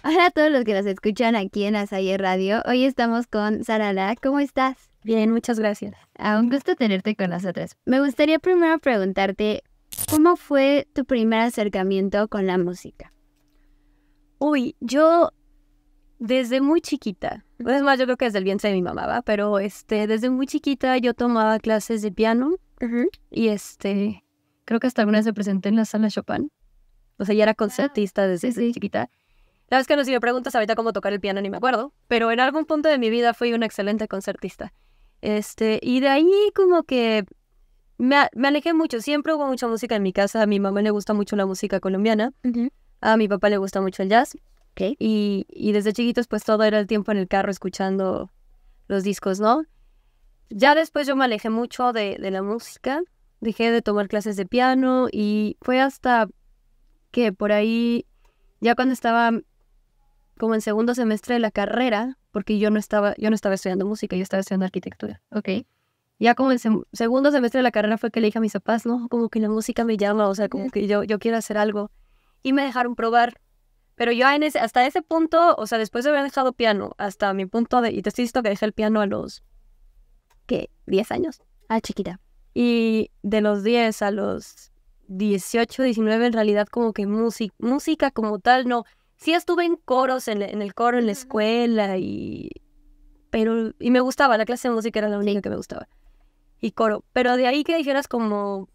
Hola a todos los que nos escuchan aquí en Asaye Radio. Hoy estamos con Sarala. ¿Cómo estás? Bien, muchas gracias. Ah, un gusto tenerte con otras. Me gustaría primero preguntarte, ¿cómo fue tu primer acercamiento con la música? Uy, yo desde muy chiquita, es más, yo creo que desde el vientre de mi mamá, ¿va? pero este, desde muy chiquita yo tomaba clases de piano y este, creo que hasta alguna vez me presenté en la sala Chopin. O sea, ya era ah. concertista desde chiquita. La vez que no si me preguntas ahorita cómo tocar el piano ni me acuerdo, pero en algún punto de mi vida fui una excelente concertista. Este, y de ahí como que me, alejé mucho, siempre hubo mucha música en mi casa, a mi mamá le gusta mucho la música colombiana, a mi papá le gusta mucho el jazz, y, desde chiquitos pues todo era el tiempo en el carro escuchando los discos, ¿no? Ya después yo me alejé mucho de, de la música, dejé de tomar clases de piano y fue hasta que por ahí, ya cuando estaba como en segundo semestre de la carrera, porque yo no estaba, yo no estaba estudiando música, yo estaba estudiando arquitectura. Ok. Ya como en segundo semestre de la carrera fue que le dije a mis papás, no, como que la música me llama, o sea, como que yo, yo quiero hacer algo. Y me dejaron probar. Pero yo ese, hasta ese punto, o sea, después de haber dejado piano, hasta mi punto de, y te estoy diciendo que dejé el piano a los, ¿qué? 10 años. Ah, chiquita. Y de los 10 a los 18, 19, en realidad como que música, música como tal, no sí estuve en coros, en, el coro, en la escuela y... Pero, y me gustaba, la clase de música era la única que me gustaba. Y coro. Pero de ahí que dijeras como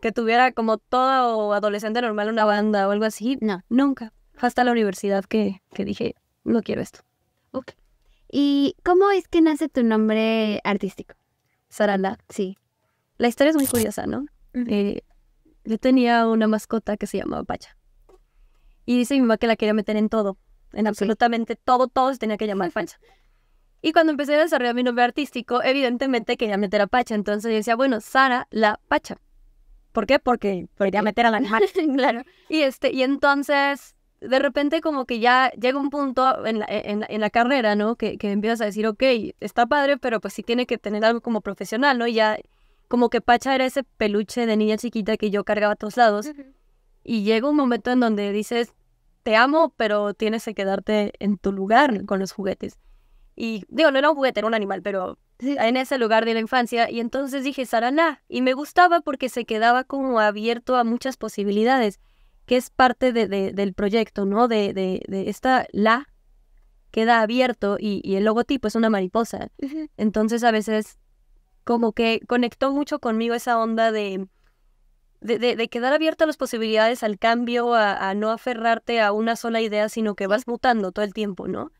que tuviera como todo adolescente normal una banda o algo así. No. Nunca. Hasta la universidad que, que dije, no quiero esto. Ok. ¿Y cómo es que nace tu nombre artístico? Sarala. Sí. La historia es muy curiosa, ¿no? Eh, yo tenía una mascota que se llamaba Pacha. Y dice mi mamá que la quería meter en todo, en absolutamente todo, todo tenía que llamar Pacha. Y cuando empecé a desarrollar mi nombre artístico, evidentemente quería meter a Pacha. Entonces yo decía, bueno, Sara la Pacha. ¿Por qué? Porque quería meter la animal. claro. Y, este, y entonces, de repente como que ya llega un punto en la, carrera, ¿no? Que, que, empiezas a decir, ok, está padre, pero pues sí tiene que tener algo como profesional, ¿no? Y ya como que Pacha era ese peluche de niña chiquita que yo cargaba a todos lados. Y llega un momento en donde dices, te amo, pero tienes que quedarte en tu lugar con los juguetes. Y digo, no era un juguete, era un animal, pero en ese lugar de la infancia. Y entonces dije, Saraná. Y me gustaba porque se quedaba como abierto a muchas posibilidades, que es parte del proyecto, ¿no? De, esta la queda abierto y el logotipo es una mariposa. Entonces a veces como que conectó mucho conmigo esa onda de de, quedar abierta a las posibilidades, al cambio, a, no aferrarte a una sola idea, sino que vas mutando todo el tiempo, ¿no?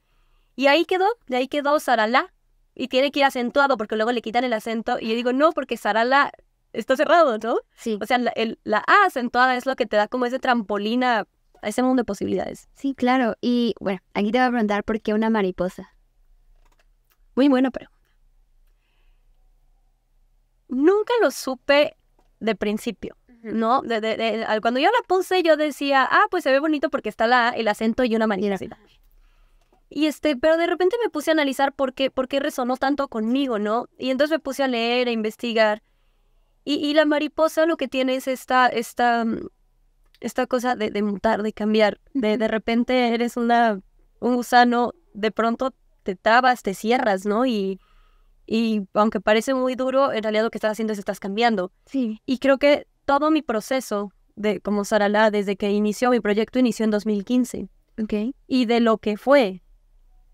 Y ahí quedó, de ahí quedó Sarala. y tiene que ir acentuado porque luego le quitan el acento, y yo digo, no, porque Sarala está cerrado, ¿no? Sí. O sea, la, el, la A acentuada es lo que te da como ese trampolín a, ese mundo de posibilidades. Sí, claro, y bueno, aquí te voy a preguntar por qué una mariposa. Muy bueno, pero... Nunca lo supe de principio. ¿no? cuando yo la puse, yo decía, ah, pues se ve bonito porque está la, el acento y una manera. Y este, pero de repente me puse a analizar por qué, por qué resonó tanto conmigo, ¿no? Y entonces me puse a leer, a investigar. Y, la mariposa lo que tiene es esta, esta, mm, esta cosa de, mutar, de cambiar. De, de repente eres una, un gusano, de pronto te tabas, te cierras, ¿no? Y, aunque parece muy duro, en realidad lo que estás haciendo es estás cambiando. Sí. Y creo que todo mi proceso de como Saralá desde que inició mi proyecto inició en 2015. Okay. Y de lo que fue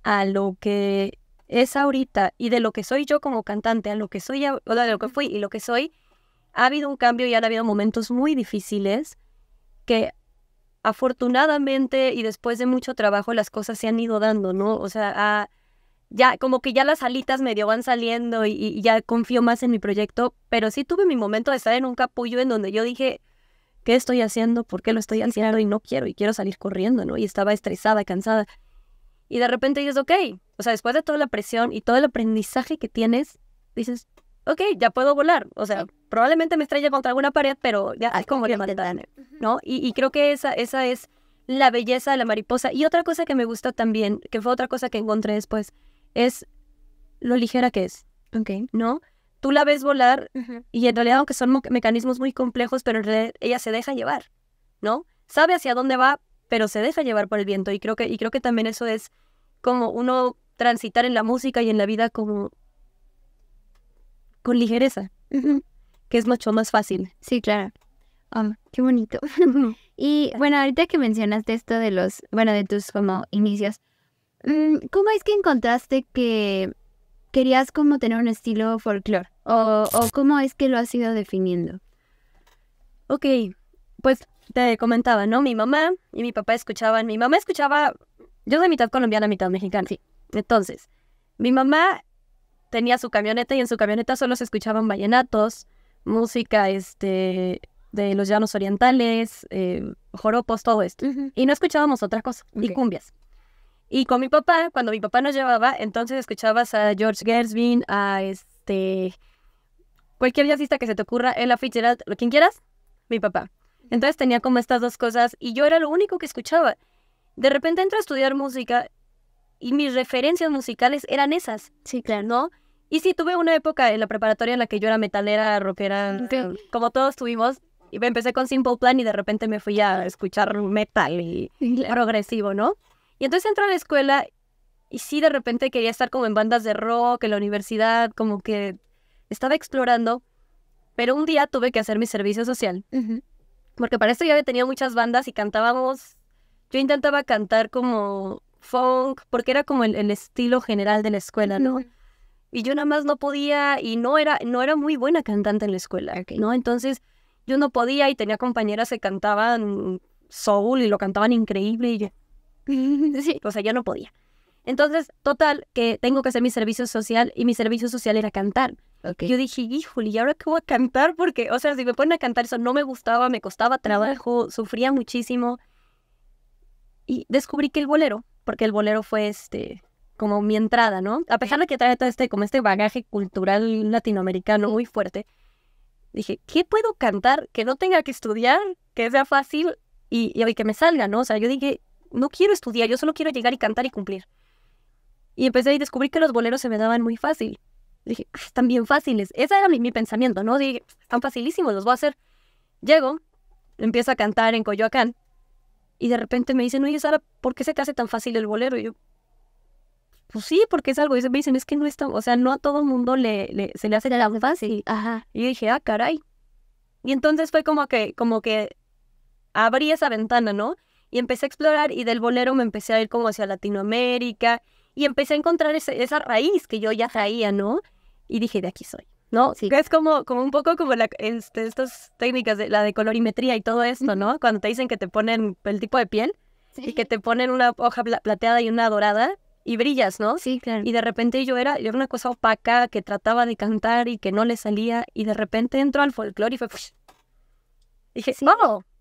a lo que es ahorita y de lo que soy yo como cantante a lo que soy, de lo que fui y lo que soy, ha habido un cambio y han habido momentos muy difíciles que afortunadamente y después de mucho trabajo las cosas se han ido dando, ¿no? O sea, ha, ya como que ya las alitas medio van saliendo y, ya confío más en mi proyecto, pero sí tuve mi momento de estar en un capullo en donde yo dije, ¿qué estoy haciendo? ¿Por qué lo estoy haciendo? Y no quiero, y quiero salir corriendo, ¿no? Y estaba estresada, cansada. Y de repente dices, ok, o sea, después de toda la presión y todo el aprendizaje que tienes, dices, ok, ya puedo volar. O sea, probablemente me estrella contra alguna pared, pero ya es como que ¿no? Y, creo que esa, esa es la belleza de la mariposa. Y otra cosa que me gustó también, que fue otra cosa que encontré después, es lo ligera que es. ¿No? Tú la ves volar y en realidad, aunque son mecanismos muy complejos, pero en realidad ella se deja llevar, ¿no? Sabe hacia dónde va, pero se deja llevar por el viento. Y creo que, y creo que también eso es como uno transitar en la música y en la vida como con ligereza, que es mucho más fácil. Sí, claro. Um, qué bonito. y bueno, ahorita que mencionaste esto de los, bueno, de tus como inicios, Mm, ¿Cómo es que encontraste que querías como tener un estilo folclore? O, cómo es que lo has ido definiendo? Ok, pues te comentaba, ¿no? Mi mamá y mi papá escuchaban, mi mamá escuchaba, yo soy mitad colombiana, mitad mexicana. Sí. Entonces, mi mamá tenía su camioneta y en su camioneta solo se escuchaban vallenatos, música este, de los llanos orientales, eh, joropos, todo esto. Y no escuchábamos otra cosa, ni cumbias. Y con mi papá, cuando mi papá nos llevaba, entonces escuchabas a George Gershwin, a este. cualquier jazzista que se te ocurra, Ella Fitzgerald, lo quien quieras, mi papá. Entonces tenía como estas dos cosas y yo era lo único que escuchaba. De repente entro a estudiar música y mis referencias musicales eran esas. Sí, claro. ¿No? Y sí, tuve una época en la preparatoria en la que yo era metalera, rockera, mm, como todos tuvimos. Y empecé con Simple Plan y de repente me fui a escuchar metal y progresivo, ¿no? Y entonces entro a la escuela y sí, de repente quería estar como en bandas de rock, en la universidad, como que estaba explorando. Pero un día tuve que hacer mi servicio social. Porque para esto ya había tenido muchas bandas y cantábamos. Yo intentaba cantar como funk, porque era como el, estilo general de la escuela, ¿no? Y yo nada más no podía y no era, no era muy buena cantante en la escuela, ¿no? Entonces yo no podía y tenía compañeras que cantaban soul y lo cantaban increíble y sí. O sea, yo no podía. Entonces, total, que tengo que hacer mi servicio social y mi servicio social era cantar. Yo dije, híjole, ¿y ahora qué voy a cantar? Porque, o sea, si me ponen a cantar eso no me gustaba, me costaba trabajo, sufría muchísimo. Y descubrí que el bolero, porque el bolero fue este como mi entrada, ¿no? A pesar de que trae todo este, como este bagaje cultural latinoamericano muy fuerte, dije, ¿qué puedo cantar que no tenga que estudiar, que sea fácil y, y que me salga, ¿no? O sea, yo dije, no quiero estudiar, yo solo quiero llegar y cantar y cumplir. Y empecé y descubrí que los boleros se me daban muy fácil. Dije, ah, están bien fáciles. Ese era mi, mi pensamiento, ¿no? Dije, están facilísimos, los voy a hacer. Llego, empiezo a cantar en Coyoacán. Y de repente me dicen, oye, Sara, ¿por qué se te hace tan fácil el bolero? Y yo, pues sí, porque es algo. Y me dicen, es que no está, o sea, no a todo el mundo le, se le hace tan fácil. Ajá. Y yo dije, ah, caray. Y entonces fue como que, como que abrí esa ventana, ¿no? y empecé a explorar y del bolero me empecé a ir como hacia Latinoamérica y empecé a encontrar esa raíz que yo ya traía, ¿no? Y dije, de aquí soy, ¿no? Sí. es como, como un poco como la, este, estas técnicas de la de colorimetría y todo esto, ¿no? Cuando te dicen que te ponen el tipo de piel y que te ponen una hoja plateada y una dorada y brillas, ¿no? Sí, claro. Y de repente yo era, yo era una cosa opaca que trataba de cantar y que no le salía y de repente entró al folclore y fue... Dije, sí.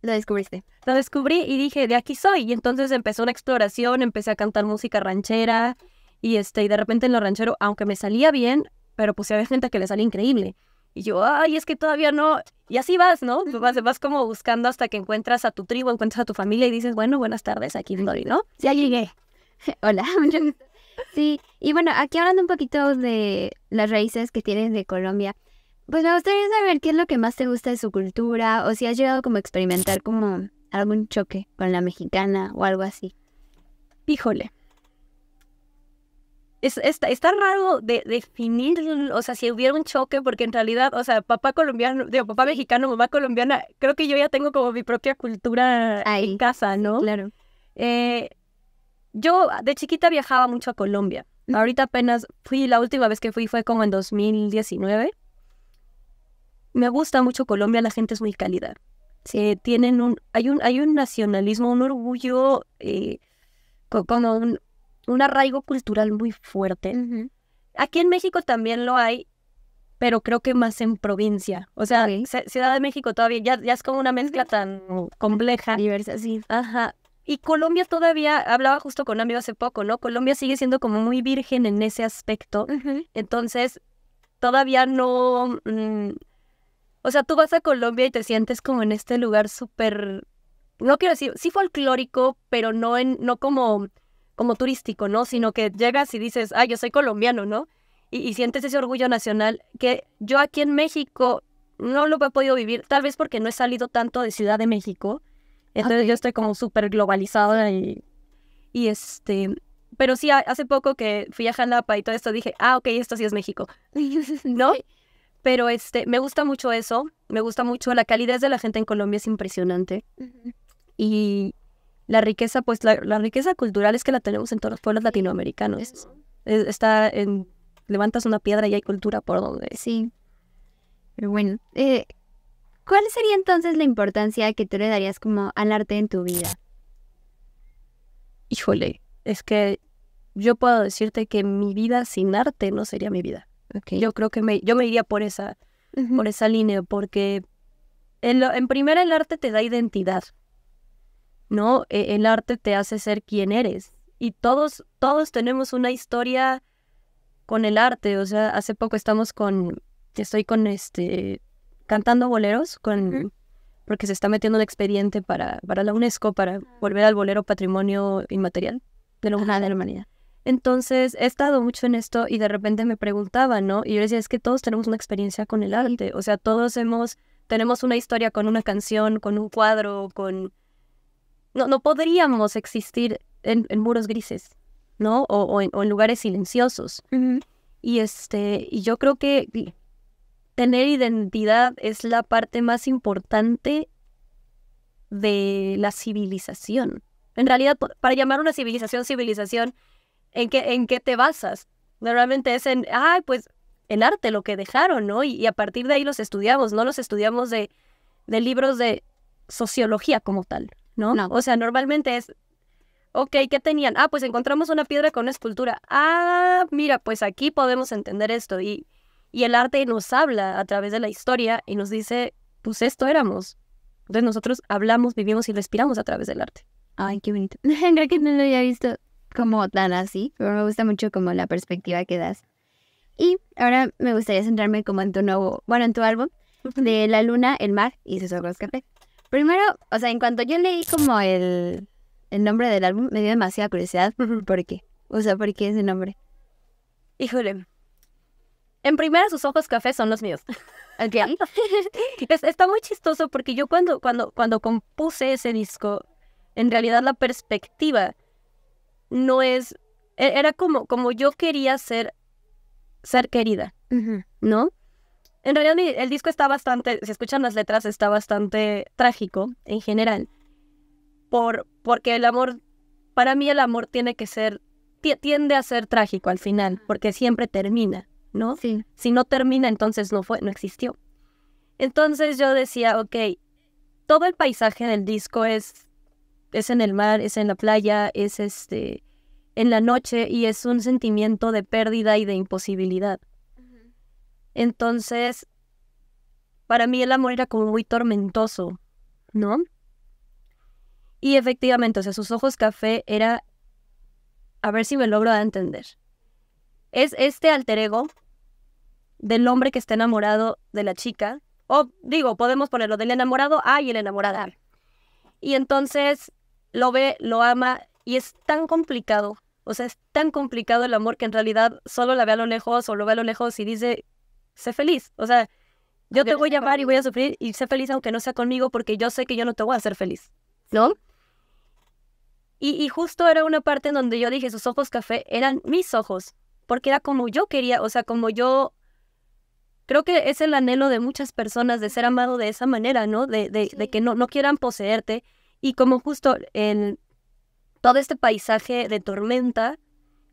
Lo descubriste. Lo descubrí y dije, de aquí soy. Y entonces empezó una exploración, empecé a cantar música ranchera y este, de repente en lo ranchero, aunque me salía bien, pero pues había gente que le salía increíble. Y yo, ay, es que todavía no. Y así vas, ¿no? Vas, vas como buscando hasta que encuentras a tu tribu, encuentras a tu familia y dices, bueno, buenas tardes, aquí estoy, ¿no? Ya llegué. Hola, Sí, y bueno, aquí hablando un poquito de las raíces que tienes de Colombia, pues me gustaría saber qué es lo que más te gusta de su cultura o si has llegado como a experimentar como algún choque con la mexicana o algo así. Híjole. está, está, raro de, definir, o sea, si hubiera un choque, porque en realidad, o sea, papá colombiano, digo, papá mexicano, mamá colombiana, creo que yo ya tengo como mi propia cultura en casa, ¿no? claro. Eh, yo de chiquita viajaba mucho a Colombia. Ahorita apenas fui, la última vez que fui fue como en 2019 me gusta mucho Colombia, la gente es muy cálida. Se tienen un, hay, un, hay un nacionalismo, un orgullo, eh, como un, un, arraigo cultural muy fuerte. Aquí en México también lo hay, pero creo que más en provincia. O sea, Ciudad de México todavía ya, es como una mezcla tan compleja. Diversa, sí. Ajá. Y Colombia todavía, hablaba justo con un amigo hace poco, ¿no? Colombia sigue siendo como muy virgen en ese aspecto. Entonces, todavía no... Mm, o sea, tú vas a Colombia y te sientes como en este lugar súper, no quiero decir, sí folclórico, pero no, en, no como, como turístico, ¿no? Sino que llegas y dices, ah, yo soy colombiano, ¿no? Y, sientes ese orgullo nacional que yo aquí en México no lo he podido vivir, tal vez porque no he salido tanto de Ciudad de México. Entonces yo estoy como súper globalizada y, y este, pero sí, hace poco que fui a Jalapa y todo esto, dije, ah, ok, esto sí es México, ¿no? Pero este, me gusta mucho eso, me gusta mucho la calidez de la gente en Colombia es impresionante. Y la riqueza, pues la, riqueza cultural es que la tenemos en todos los pueblos latinoamericanos. E, está en, levantas una piedra y hay cultura por donde. Sí. Pero bueno, eh, ¿cuál sería entonces la importancia que tú le darías como al arte en tu vida? Híjole, es que yo puedo decirte que mi vida sin arte no sería mi vida. Yo creo que me, yo me iría por esa, por esa línea, porque en, en, primera el arte te da identidad, ¿no? E, el, arte te hace ser quien eres. Y todos, todos tenemos una historia con el arte. O sea, hace poco estamos con, estoy con este, cantando boleros, con, porque se está metiendo un expediente para, para la UNESCO, para ah. volver al bolero patrimonio inmaterial de de la humanidad. Entonces he estado mucho en esto y de repente me preguntaba, ¿no? Y yo decía, es que todos tenemos una experiencia con el arte, o sea, todos hemos, tenemos una historia con una canción, con un cuadro, con... No, no podríamos existir en, en muros grises, ¿no? O, o, en, lugares silenciosos. Y este, y yo creo que tener identidad es la parte más importante de la civilización. En realidad, para llamar una civilización civilización, ¿En qué, en qué te basas? Normalmente es en, pues en arte lo que dejaron, ¿no? Y, a partir de ahí los estudiamos, no los estudiamos de, de libros de sociología como tal, ¿no? ¿no? O sea, normalmente es, ok, ¿qué tenían? Ah, pues encontramos una piedra con una escultura. Ah, mira, pues aquí podemos entender esto. Y, y el arte nos habla a través de la historia y nos dice, pues esto éramos. Entonces nosotros hablamos, vivimos y respiramos a través del arte. Ay, qué bonito. Creo que no lo había visto como tan así, pero me gusta mucho como la perspectiva que das. Y ahora me gustaría centrarme como en tu nuevo, bueno, en tu álbum de La Luna, el Mar y sus ojos café. Primero, o sea, en cuanto yo leí como el, el nombre del álbum, me dio demasiada curiosidad. ¿Por qué? O sea, ¿por qué ese nombre? Híjole. En primera, sus ojos café son los míos. está muy chistoso porque yo cuando, cuando, cuando compuse ese disco, en realidad la perspectiva no es, e, era como, como yo quería ser, ser querida, ¿no? En realidad el disco está bastante, si escuchan las letras, está bastante trágico en general, por, porque el amor, para mí el amor tiene que ser, tiende a ser trágico al final, porque siempre termina, ¿no? Si no termina, entonces no fue, no existió. Entonces yo decía, ok, todo el paisaje del disco es es en el mar, es en la playa, es este en la noche y es un sentimiento de pérdida y de imposibilidad. Entonces, para mí el amor era como muy tormentoso, ¿no? Y efectivamente, o sea, sus ojos café era, a ver si me logro entender, es este alter ego del hombre que está enamorado de la chica, o digo, podemos ponerlo del enamorado a y el enamorada. Y entonces lo ve, lo ama y es tan complicado. O sea, es tan complicado el amor que en realidad solo la ve a lo lejos o lo ve a lo lejos y dice, sé feliz. O sea, yo te voy a amar y voy a sufrir y sé feliz aunque no sea conmigo porque yo sé que yo no te voy a hacer feliz, ¿no? Y, justo era una parte en donde yo dije, sus ojos café eran mis ojos, porque era como yo quería, o sea, como yo... Creo que es el anhelo de muchas personas de ser amado de esa manera, ¿no? De, de que no, no quieran poseerte, y como justo en todo este paisaje de tormenta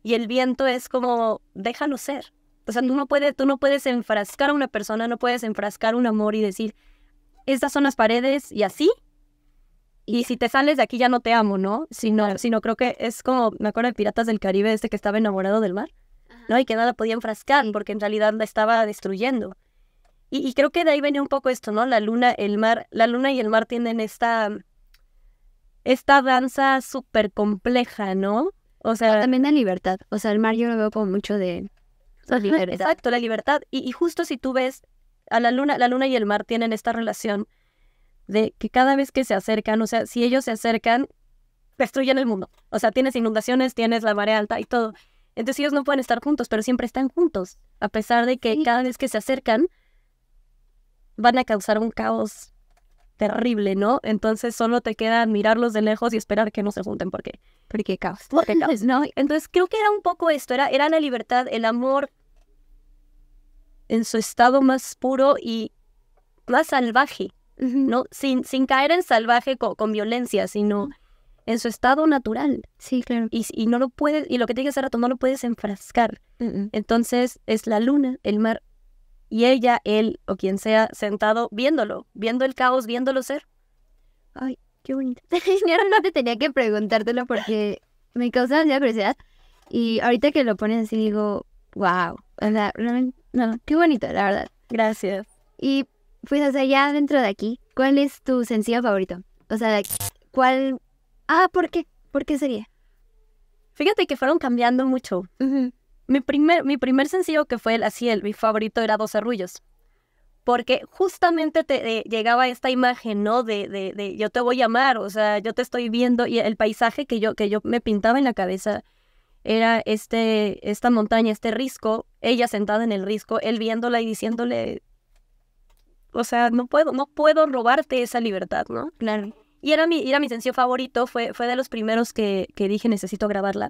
y el viento es como, déjalo ser. O sea, tú no, puedes, tú no puedes enfrascar a una persona, no puedes enfrascar un amor y decir, estas son las paredes y así. Y si te sales de aquí ya no te amo, ¿no? Sino, sino creo que es como, me acuerdo de Piratas del Caribe, este que estaba enamorado del mar, ¿no? Y que nada podía enfrascar porque en realidad la estaba destruyendo. Y, y, creo que de ahí venía un poco esto, ¿no? La luna, el mar, la luna y el mar tienen esta esta danza súper compleja, ¿no? O ah, sea... también la libertad. O sea, el mar yo lo veo con mucho de... Exacto, la libertad. Y, justo si tú ves a la luna, la luna y el mar tienen esta relación de que cada vez que se acercan, o sea, si ellos se acercan, destruyen el mundo. O sea, tienes inundaciones, tienes la marea alta y todo. Entonces ellos no pueden estar juntos, pero siempre están juntos, a pesar de que cada vez que se acercan, van a causar un caos terrible, ¿no? Entonces solo te queda admirarlos de lejos y esperar que no se junten porque... Porque caos. Entonces creo que era un poco esto, era, era la libertad, el amor en su estado más puro y más salvaje, ¿no? Sin, sin caer en salvaje con, violencia, sino en su estado natural. Sí, claro. Y, no lo puedes, y lo que tienes que hacer a no lo puedes enfrascar. Entonces es la luna, el mar, y ella, él o quien sea sentado viéndolo, viendo el caos, viéndolo ser. Ay, qué bonito. te tenía que preguntártelo porque me causa mucha curiosidad. Y ahorita que lo pones así digo, wow, o sea, realmente, no, qué bonito, la verdad. Gracias. Y pues, o sea, ya dentro de aquí, ¿cuál es tu sencillo favorito? O sea, ¿cuál? Ah, ¿por qué? ¿Por qué sería? Fíjate que fueron cambiando mucho. Mi primer, mi primer sencillo que fue el así, mi favorito era Dos Arrullos. Porque justamente te eh, llegaba esta imagen, ¿no? De, de, de, yo te voy a amar, o sea, yo te estoy viendo y el paisaje que yo, que yo me pintaba en la cabeza era este, esta montaña, este risco, ella sentada en el risco, él viéndola y diciéndole, o sea, no puedo, no puedo robarte esa libertad, ¿no? Claro. Y era mi, era mi sencillo favorito, fue, fue de los primeros que, dije necesito grabarla.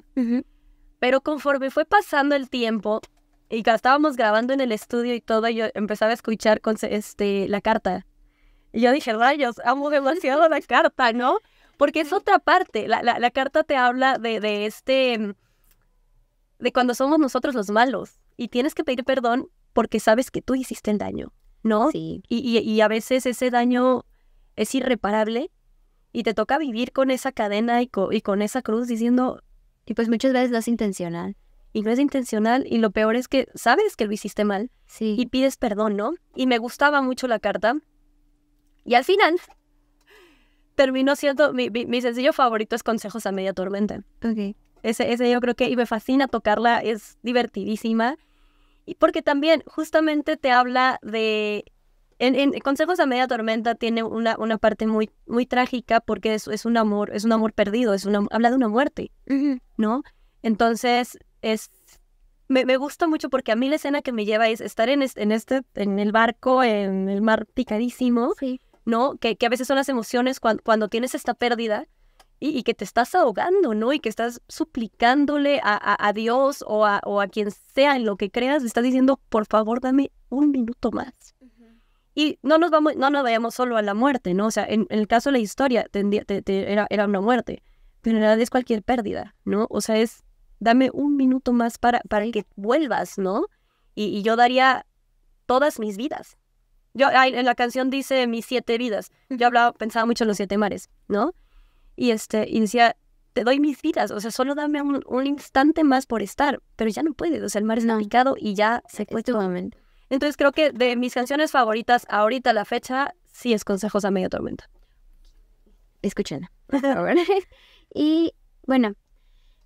Pero conforme fue pasando el tiempo y estábamos grabando en el estudio y todo, yo empezaba a escuchar con este, la carta. Y yo dije, rayos, amo demasiado la carta, ¿no? Porque es otra parte. La, carta te habla de, de este. Mm, de cuando somos nosotros los malos. Y tienes que pedir perdón porque sabes que tú hiciste el daño, ¿no? Sí. Y, y, a veces ese daño es irreparable y te toca vivir con esa cadena y con esa cruz diciendo, y pues muchas veces no es intencional. Y no es intencional, y lo peor es que sabes que lo hiciste mal. Sí. Y pides perdón, ¿no? Y me gustaba mucho la carta. Y al final, terminó siendo. Mi, sencillo favorito es Consejos a Media Tormenta. Ok. Ese, ese yo creo que. Y me fascina tocarla, es divertidísima. Y porque también, justamente, te habla de en, Consejos a Media Tormenta tiene una, una parte muy, muy trágica porque es, es un amor, es un amor perdido, es una, habla de una muerte, ¿no? Entonces, es, me, me, gusta mucho porque a mí la escena que me lleva es estar en, en, este, en el barco, en el mar picadísimo, sí. ¿no? Que, que, a veces son las emociones cuando, cuando tienes esta pérdida y, que te estás ahogando, ¿no? Y que estás suplicándole a, a, a Dios o a, o a quien sea en lo que creas, le estás diciendo, por favor, dame un minuto más. Y no nos, vamos, no nos vayamos solo a la muerte, ¿no? O sea, en, el caso de la historia era, era una muerte, pero en realidad es cualquier pérdida, ¿no? O sea, es dame un minuto más para, para que vuelvas, ¿no? Y, yo daría todas mis vidas. Yo, en la canción dice mis siete vidas. Yo hablaba, pensaba mucho en los siete mares, ¿no? Y, este, decía, te doy mis vidas, o sea, solo dame un, instante más por estar, pero ya no puedes, o sea, el mar es y ya se entonces creo que de mis canciones favoritas ahorita a la fecha, sí es Consejos a Medio Tormenta. Escuchen. y bueno,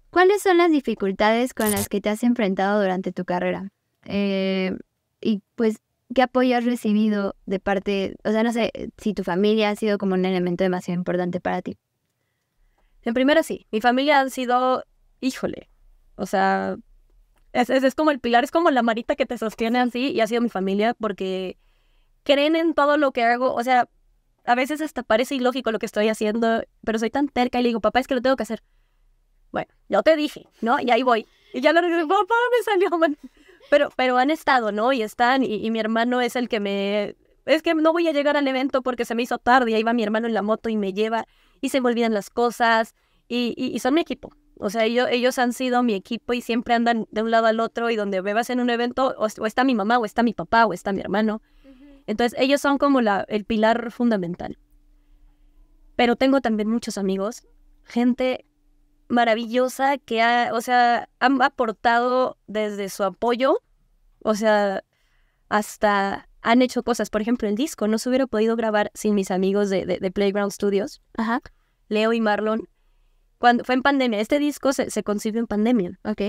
¿cuáles son las dificultades con las que te has enfrentado durante tu carrera? Eh, y pues, ¿qué apoyo has recibido de parte, o sea, no sé, si tu familia ha sido como un elemento demasiado importante para ti? En primera sí, mi familia ha sido, híjole, o sea, es, como el pilar, es como la marita que te sostiene así y ha sido mi familia porque creen en todo lo que hago. O sea, a veces hasta parece ilógico lo que estoy haciendo, pero soy tan terca y digo, papá, es que lo tengo que hacer. Bueno, yo te dije, ¿no? Y ahí voy. Y ya lo digo, papá, me salió mal. Pero, pero han estado, ¿no? Y están, y, mi hermano es el que me... Es que no voy a llegar al evento porque se me hizo tarde y ahí va mi hermano en la moto y me lleva y se me olvidan las cosas y son mi equipo. O sea, ellos, han sido mi equipo y siempre andan de un lado al otro y donde me en un evento, o, está mi mamá, o está mi papá, o está mi hermano. Entonces, ellos son como el pilar fundamental. Pero tengo también muchos amigos, gente maravillosa que o sea, han aportado desde su apoyo, o sea, hasta han hecho cosas. Por ejemplo, el disco no se hubiera podido grabar sin mis amigos de, de Playground Studios. Ajá. Leo y Marlon cuando, fue en pandemia. Este disco se, se concibió en pandemia. Ok.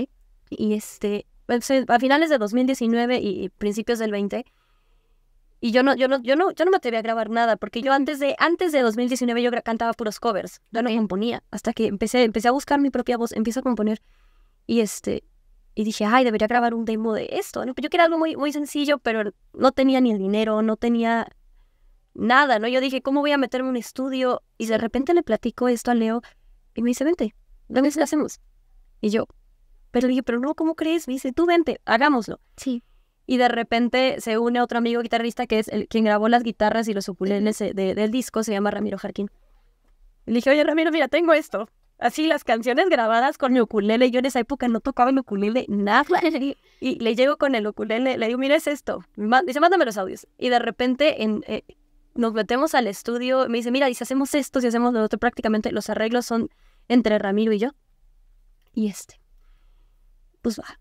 Y este, pues, eh, a finales de 2019 y, principios del 20. Y yo no, yo no, yo no, yo no me atreví a grabar nada, porque yo antes de, antes de 2019 yo cantaba puros covers. Yo no componía. Hasta que empecé, empecé a buscar mi propia voz, empecé a componer. Y este, y dije, ay, debería grabar un demo de esto, yo quería algo muy, muy sencillo, pero no tenía ni el dinero, no tenía nada, ¿no? Yo dije, ¿cómo voy a meterme en un estudio? Y de repente le platico esto a Leo y me dice, vente, dónde lo hacemos. Y yo, pero le dije, pero no, ¿cómo crees? Me dice, tú vente, hagámoslo. Sí. Y de repente se une otro amigo guitarrista que es el, quien grabó las guitarras y los ukuleles del disco, se llama Ramiro Jarquín. le dije, oye, Ramiro, mira, tengo esto. Así, las canciones grabadas con mi ukulele. Yo en esa época no tocaba mi ukulele nada. Y, le llego con el ukulele, le digo, mira, es esto. dice, mándame los audios. Y de repente eh, nos metemos al estudio. Me dice, mira, si hacemos esto, si hacemos lo otro, prácticamente los arreglos son entre Ramiro y yo. Y este, pues va,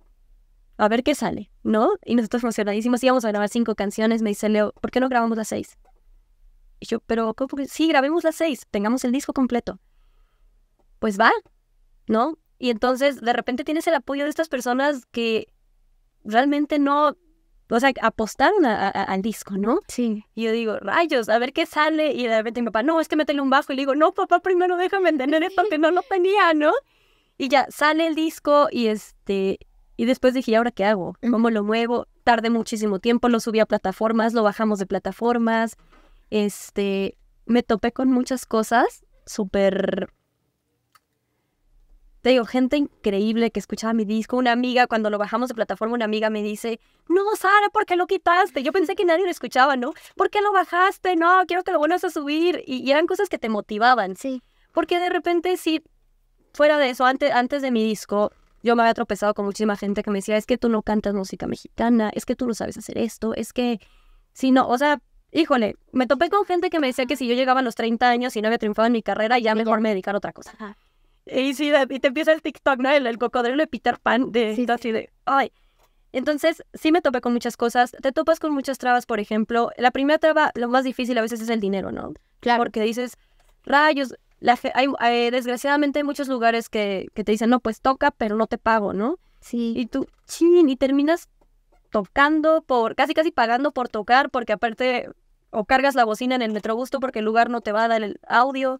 a ver qué sale, ¿no? Y nosotros emocionadísimos íbamos a grabar cinco canciones. Me dice Leo, ¿por qué no grabamos las seis? Y yo, pero ¿cómo? Sí, grabemos las seis, tengamos el disco completo. Pues va, ¿no? Y entonces de repente tienes el apoyo de estas personas que realmente no o sea, apostaron al disco, ¿no? Sí. Y yo digo, rayos, a ver qué sale. Y de repente mi papá, no, es que métele un bajo. Y le digo, no, papá, primero déjame entender esto que no lo tenía, ¿no? Y ya, sale el disco y este... Y después dije, ¿y ahora qué hago? ¿Cómo lo muevo? Tarde muchísimo tiempo, lo subí a plataformas, lo bajamos de plataformas. Este, me topé con muchas cosas súper te digo, gente increíble que escuchaba mi disco. Una amiga, cuando lo bajamos de plataforma, una amiga me dice, no, Sara, ¿por qué lo quitaste? Yo pensé que nadie lo escuchaba, ¿no? ¿Por qué lo bajaste? No, quiero que lo vuelvas a subir. Y, eran cosas que te motivaban. Sí. Porque de repente, si fuera de eso, antes, antes de mi disco, yo me había tropezado con muchísima gente que me decía, es que tú no cantas música mexicana, es que tú no sabes hacer esto, es que, si no, o sea, híjole, me topé con gente que me decía que si yo llegaba a los 30 años y no había triunfado en mi carrera, ya mejor me dedicar a otra cosa. Ajá. Y sí, y te empieza el TikTok, ¿no? El, cocodrilo de Peter Pan, de así de, ay. Entonces, sí me topé con muchas cosas. Te topas con muchas trabas, por ejemplo. La primera traba, lo más difícil a veces es el dinero, ¿no? Claro. Porque dices, rayos, la, hay, desgraciadamente hay muchos lugares que, te dicen, no, pues toca, pero no te pago, ¿no? Sí. Y tú, chin, y terminas tocando por, casi casi pagando por tocar, porque aparte, o cargas la bocina en el metrobusto porque el lugar no te va a dar el audio.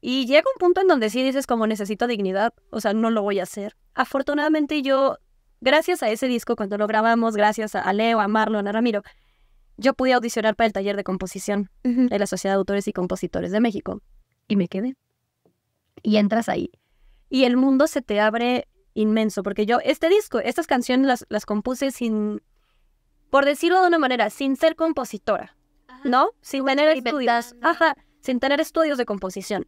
Y llega un punto en donde sí dices como necesito dignidad, o sea, no lo voy a hacer. Afortunadamente yo, gracias a ese disco, cuando lo grabamos, gracias a Leo, a Marlon, a Ramiro, yo pude audicionar para el taller de composición en de la Sociedad de Autores y Compositores de México. Y me quedé. Y entras ahí. Y el mundo se te abre inmenso, porque yo, este disco, estas canciones las, las compuse sin, por decirlo de una manera, sin ser compositora, ¿no? Sin tener estudios. Ajá, sin tener estudios de composición.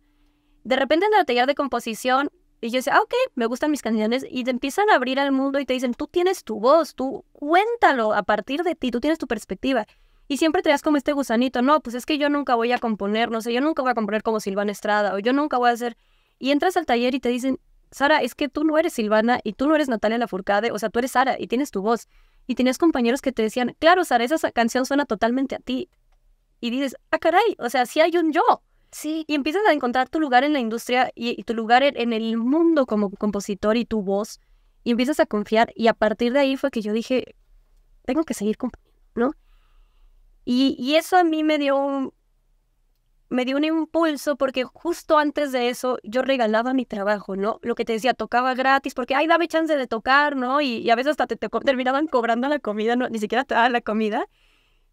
De repente en el taller de composición, y yo decía, ah, ok, me gustan mis canciones, y te empiezan a abrir al mundo y te dicen, tú tienes tu voz, tú cuéntalo a partir de ti, tú tienes tu perspectiva. Y siempre te das como este gusanito, no, pues es que yo nunca voy a componer, no sé, yo nunca voy a componer como Silvana Estrada, o yo nunca voy a hacer... Y entras al taller y te dicen, Sara, es que tú no eres Silvana y tú no eres Natalia Lafourcade, o sea, tú eres Sara y tienes tu voz. Y tienes compañeros que te decían, claro, Sara, esa canción suena totalmente a ti. Y dices, ah, caray, o sea, sí hay un yo. Sí, y empiezas a encontrar tu lugar en la industria y, tu lugar en, el mundo como compositor y tu voz. Y empiezas a confiar. Y a partir de ahí fue que yo dije, tengo que seguir componiendo, ¿no? Y, eso a mí me dio un, me dio un impulso porque justo antes de eso yo regalaba mi trabajo, ¿no? Lo que te decía, tocaba gratis porque, ay, dame chance de tocar, ¿no? Y, a veces hasta te, terminaban cobrando la comida, no, ni siquiera te daban la comida.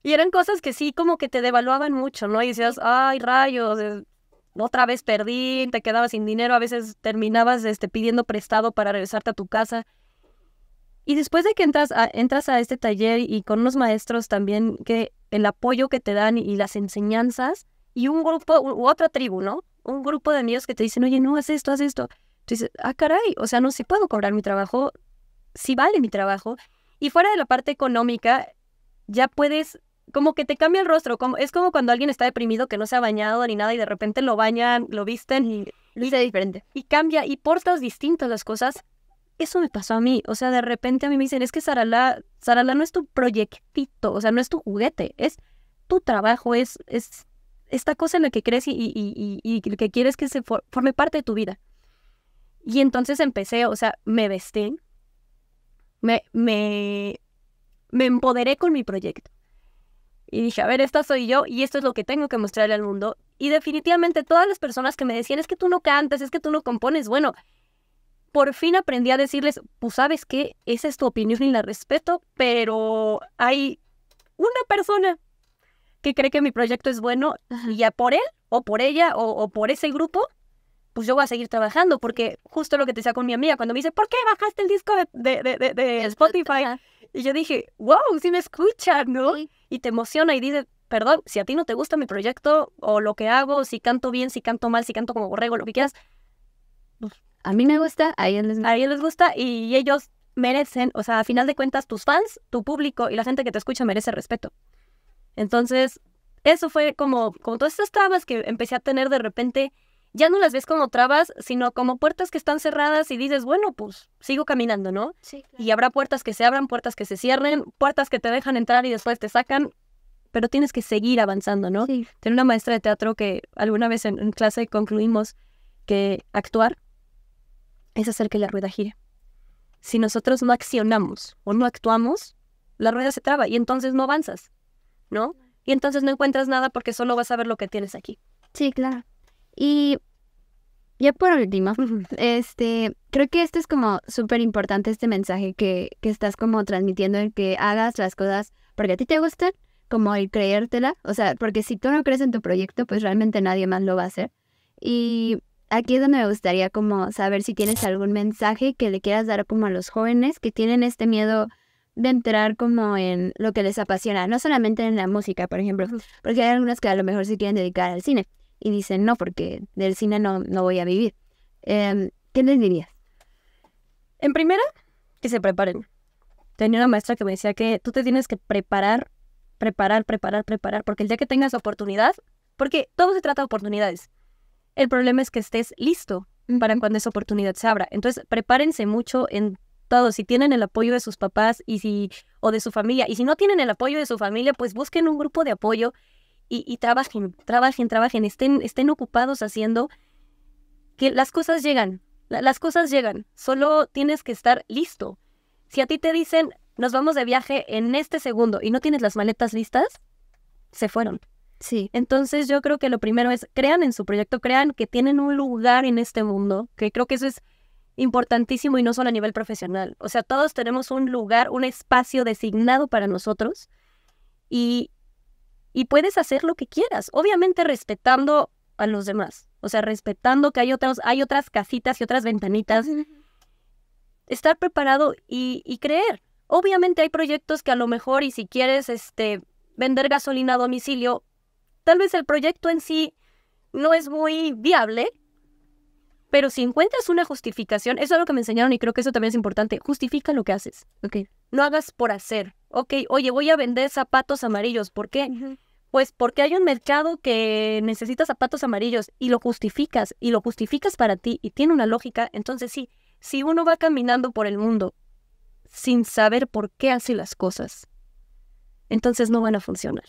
Y eran cosas que sí, como que te devaluaban mucho, ¿no? Y decías, ay, rayos, otra vez perdí, te quedabas sin dinero, a veces terminabas este, pidiendo prestado para regresarte a tu casa. Y después de que entras a, entras a este taller y con unos maestros también, que el apoyo que te dan y las enseñanzas, y un grupo, u otra tribu, ¿no? Un grupo de amigos que te dicen, oye, no, haz esto, haz esto. Tú dices, ah, caray, o sea, no, si puedo cobrar mi trabajo, si vale mi trabajo. Y fuera de la parte económica, ya puedes como que te cambia el rostro. Como, es como cuando alguien está deprimido que no se ha bañado ni nada y de repente lo bañan, lo visten y luce diferente. Y cambia y portas distintas las cosas. Eso me pasó a mí. O sea, de repente a mí me dicen, es que Sarala, Sarala no es tu proyectito, o sea, no es tu juguete, es tu trabajo, es, es esta cosa en la que crees y, lo que quieres que se forme parte de tu vida. Y entonces empecé, o sea, me vestí, me, me, me empoderé con mi proyecto. Y dije, a ver, esta soy yo y esto es lo que tengo que mostrarle al mundo. Y definitivamente todas las personas que me decían, es que tú no cantas, es que tú no compones, bueno, por fin aprendí a decirles, pues sabes qué, esa es tu opinión y la respeto, pero hay una persona que cree que mi proyecto es bueno ya por él o por ella o, o por ese grupo pues yo voy a seguir trabajando, porque justo lo que te decía con mi amiga, cuando me dice, ¿por qué bajaste el disco de, de, de, Spotify? Y yo dije, wow, si me escuchan, ¿no? Y te emociona y dice perdón, si a ti no te gusta mi proyecto o lo que hago, si canto bien, si canto mal, si canto como borrego, lo que quieras. Pues, a mí me gusta, a ellos les gusta. A ellos les gusta y ellos merecen, o sea, a final de cuentas, tus fans, tu público y la gente que te escucha merece respeto. Entonces, eso fue como, como todas estas trabas que empecé a tener de repente ya no las ves como trabas, sino como puertas que están cerradas y dices, bueno, pues sigo caminando, ¿no? Sí. Y habrá puertas que se abran, puertas que se cierren, puertas que te dejan entrar y después te sacan, pero tienes que seguir avanzando, ¿no? Sí. una maestra de teatro que alguna vez en, en clase concluimos que actuar es hacer que la rueda gire. Si nosotros no accionamos o no actuamos, la rueda se traba y entonces no avanzas, ¿no? Y entonces no encuentras nada porque solo vas a ver lo que tienes aquí. Sí, claro. Y ya por último, este, creo que esto es como súper importante, este mensaje que, que estás como transmitiendo, que hagas las cosas porque a ti te gustan, como el creértela, o sea, porque si tú no crees en tu proyecto, pues realmente nadie más lo va a hacer. Y aquí es donde me gustaría como saber si tienes algún mensaje que le quieras dar como a los jóvenes que tienen este miedo de entrar como en lo que les apasiona, no solamente en la música, por ejemplo, porque hay algunos que a lo mejor se quieren dedicar al cine, y dicen, no, porque del cine no, no voy a vivir. Em, ¿Qué les dirías? En primera, que se preparen. Tenía una maestra que me decía que tú te tienes que preparar, preparar, preparar, preparar, porque el día que tengas oportunidad, porque todo se trata de oportunidades. El problema es que estés listo para cuando esa oportunidad se abra. Entonces, prepárense mucho en todo. Si tienen el apoyo de sus papás y si, o de su familia, y si no tienen el apoyo de su familia, pues busquen un grupo de apoyo y, trabajen, trabajen, trabajen, estén, estén ocupados haciendo que las cosas llegan, las cosas llegan, solo tienes que estar listo. Si a ti te dicen, nos vamos de viaje en este segundo y no tienes las maletas listas, se fueron. Sí. Entonces yo creo que lo primero es, crean en su proyecto, crean que tienen un lugar en este mundo, que creo que eso es importantísimo y no solo a nivel profesional. O sea, todos tenemos un lugar, un espacio designado para nosotros y, y puedes hacer lo que quieras, obviamente respetando a los demás, o sea, respetando que hay, otras hay otras casitas y otras ventanitas. Estar preparado y, creer. Obviamente hay proyectos que a lo mejor, y si quieres este, vender gasolina a domicilio, tal vez el proyecto en sí no es muy viable, pero si encuentras una justificación, eso es lo que me enseñaron y creo que eso también es importante, justifica lo que haces. Okay. No hagas por hacer. Ok, oye, voy a vender zapatos amarillos, ¿por qué? Pues porque hay un mercado que necesita zapatos amarillos y lo justificas y lo justificas para ti y tiene una lógica. Entonces sí, si uno va caminando por el mundo sin saber por qué hace las cosas, entonces no van a funcionar.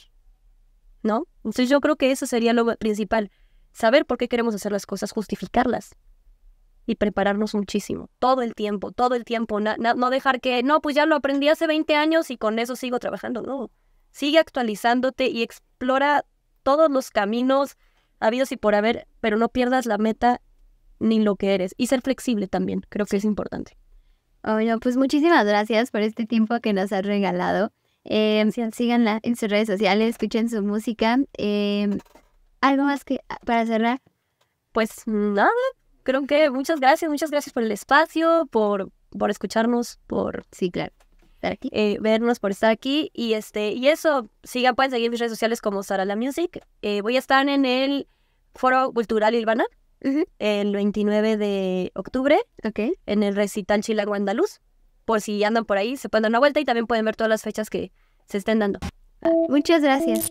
¿No? Entonces yo creo que eso sería lo principal. Saber por qué queremos hacer las cosas, justificarlas y prepararnos muchísimo. Todo el tiempo, todo el tiempo. no dejar que, no, pues ya lo aprendí hace 20 años y con eso sigo trabajando. No. Sigue actualizándote y explora todos los caminos habidos y por haber, pero no pierdas la meta ni lo que eres. Y ser flexible también, creo que es importante. Oye, pues muchísimas gracias por este tiempo que nos has regalado. Em, síganla en sus redes sociales, escuchen su música. Em, ¿Algo más que ah, para cerrar? Pues nada, creo que muchas gracias, muchas gracias por el espacio, por, por escucharnos, por... Sí, claro. Eh, vernos, por estar aquí. Y este y eso, sigan, pueden seguir mis redes sociales como Sara La Music. Eh, voy a estar en el Foro Cultural Ilvana el 29 de octubre en el Recital Chilago Andaluz. Por si andan por ahí, se pueden dar una vuelta y también pueden ver todas las fechas que se estén dando. Ah, muchas gracias.